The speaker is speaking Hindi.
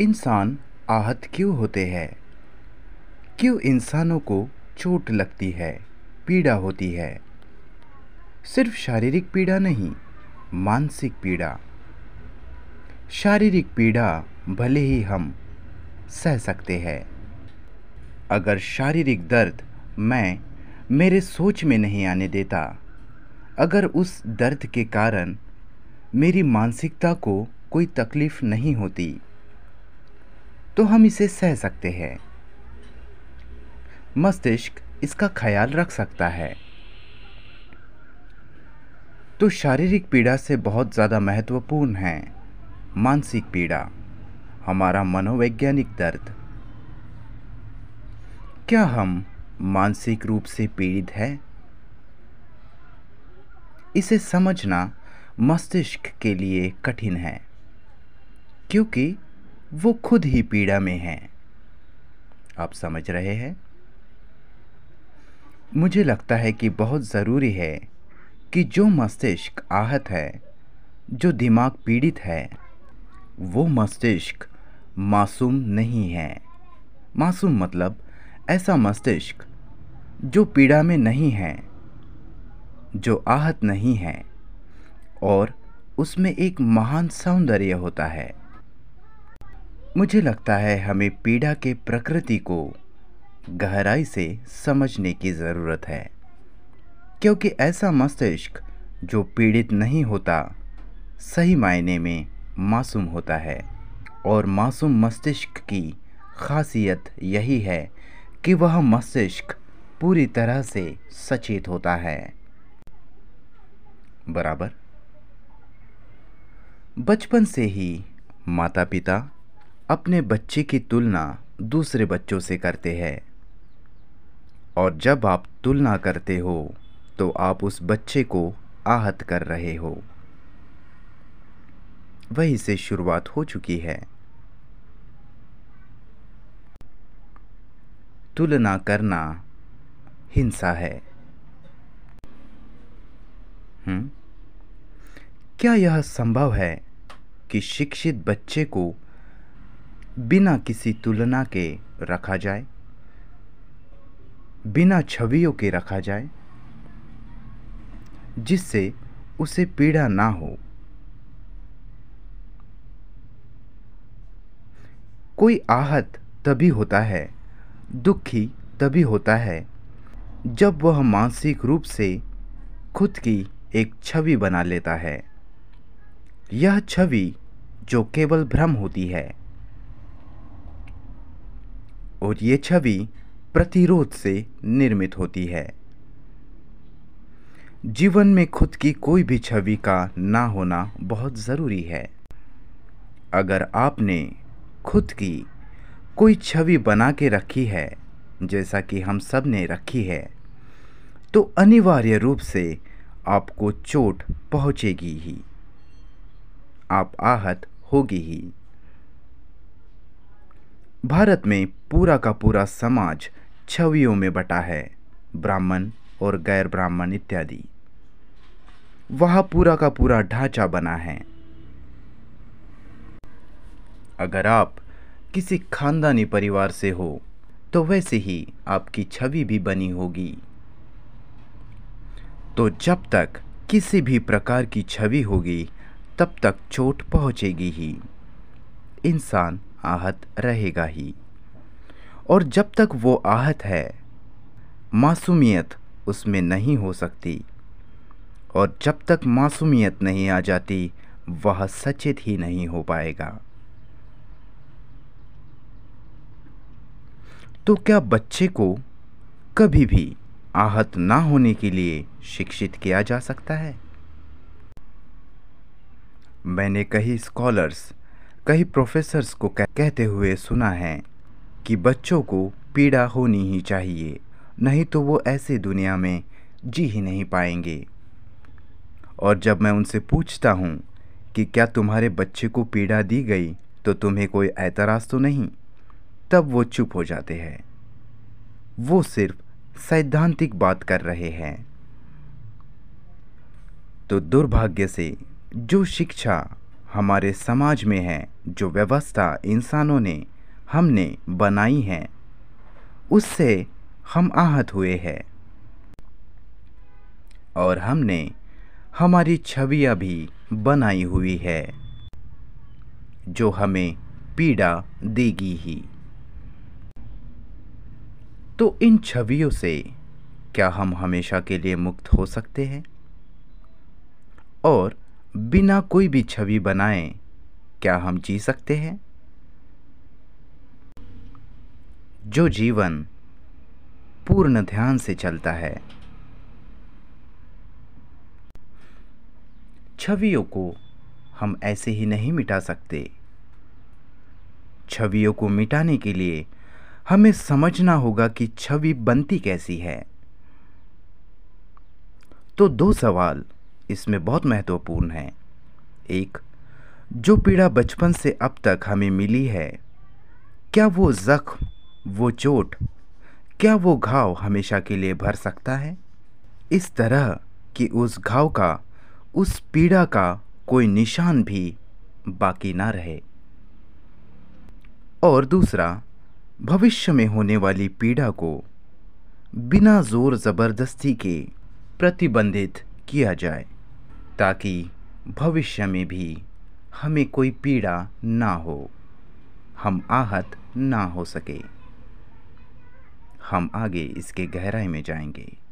इंसान आहत क्यों होते हैं क्यों इंसानों को चोट लगती है पीड़ा होती है सिर्फ शारीरिक पीड़ा नहीं मानसिक पीड़ा शारीरिक पीड़ा भले ही हम सह सकते हैं अगर शारीरिक दर्द मैं मेरे सोच में नहीं आने देता अगर उस दर्द के कारण मेरी मानसिकता को कोई तकलीफ़ नहीं होती तो हम इसे सह सकते हैं मस्तिष्क इसका ख्याल रख सकता है तो शारीरिक पीड़ा से बहुत ज़्यादा महत्वपूर्ण है मानसिक पीड़ा हमारा मनोवैज्ञानिक दर्द क्या हम मानसिक रूप से पीड़ित हैं इसे समझना मस्तिष्क के लिए कठिन है क्योंकि वो खुद ही पीड़ा में हैं आप समझ रहे हैं मुझे लगता है कि बहुत ज़रूरी है कि जो मस्तिष्क आहत है जो दिमाग पीड़ित है वो मस्तिष्क मासूम नहीं है मासूम मतलब ऐसा मस्तिष्क जो पीड़ा में नहीं है जो आहत नहीं है और उसमें एक महान सौंदर्य होता है मुझे लगता है हमें पीड़ा के प्रकृति को गहराई से समझने की ज़रूरत है क्योंकि ऐसा मस्तिष्क जो पीड़ित नहीं होता सही मायने में मासूम होता है और मासूम मस्तिष्क की खासियत यही है कि वह मस्तिष्क पूरी तरह से सचेत होता है बराबर बचपन से ही माता पिता अपने बच्चे की तुलना दूसरे बच्चों से करते हैं और जब आप तुलना करते हो तो आप उस बच्चे को आहत कर रहे हो वहीं से शुरुआत हो चुकी है तुलना करना हिंसा है हुँ? हम्म? क्या यह संभव है कि शिक्षित बच्चे को बिना किसी तुलना के रखा जाए बिना छवियों के रखा जाए जिससे उसे पीड़ा ना हो कोई आहत तभी होता है दुखी तभी होता है जब वह मानसिक रूप से खुद की एक छवि बना लेता है यह छवि जो केवल भ्रम होती है और ये छवि प्रतिरोध से निर्मित होती है जीवन में खुद की कोई भी छवि का ना होना बहुत ज़रूरी है अगर आपने खुद की कोई छवि बना के रखी है जैसा कि हम सब ने रखी है तो अनिवार्य रूप से आपको चोट पहुँचेगी ही आप आहत होगी ही भारत में पूरा का पूरा समाज छवियों में बटा है ब्राह्मण और गैर ब्राह्मण इत्यादि वह पूरा का पूरा ढांचा बना है अगर आप किसी खानदानी परिवार से हो तो वैसे ही आपकी छवि भी बनी होगी तो जब तक किसी भी प्रकार की छवि होगी तब तक चोट पहुंचेगी ही इंसान आहत रहेगा ही और जब तक वो आहत है मासूमियत उसमें नहीं हो सकती और जब तक मासूमियत नहीं आ जाती वह सचेत ही नहीं हो पाएगा तो क्या बच्चे को कभी भी आहत ना होने के लिए शिक्षित किया जा सकता है मैंने कई स्कॉलर्स कई प्रोफेसर्स को कहते हुए सुना है कि बच्चों को पीड़ा होनी ही चाहिए नहीं तो वो ऐसे दुनिया में जी ही नहीं पाएंगे और जब मैं उनसे पूछता हूँ कि क्या तुम्हारे बच्चे को पीड़ा दी गई तो तुम्हें कोई ऐतराज़ तो नहीं तब वो चुप हो जाते हैं वो सिर्फ सैद्धांतिक बात कर रहे हैं तो दुर्भाग्य से जो शिक्षा हमारे समाज में है जो व्यवस्था इंसानों ने हमने बनाई है उससे हम आहत हुए हैं और हमने हमारी छवियाँ भी बनाई हुई है जो हमें पीड़ा देगी ही तो इन छवियों से क्या हम हमेशा के लिए मुक्त हो सकते हैं और बिना कोई भी छवि बनाए क्या हम जी सकते हैं जो जीवन पूर्ण ध्यान से चलता है छवियों को हम ऐसे ही नहीं मिटा सकते छवियों को मिटाने के लिए हमें समझना होगा कि छवि बनती कैसी है तो दो सवाल इसमें बहुत महत्वपूर्ण है एक जो पीड़ा बचपन से अब तक हमें मिली है क्या वो ज़ख्म वो चोट क्या वो घाव हमेशा के लिए भर सकता है इस तरह कि उस घाव का उस पीड़ा का कोई निशान भी बाकी ना रहे और दूसरा भविष्य में होने वाली पीड़ा को बिना ज़ोर ज़बरदस्ती के प्रतिबंधित किया जाए ताकि भविष्य में भी हमें कोई पीड़ा ना हो हम आहत ना हो सके हम आगे इसके गहराई में जाएंगे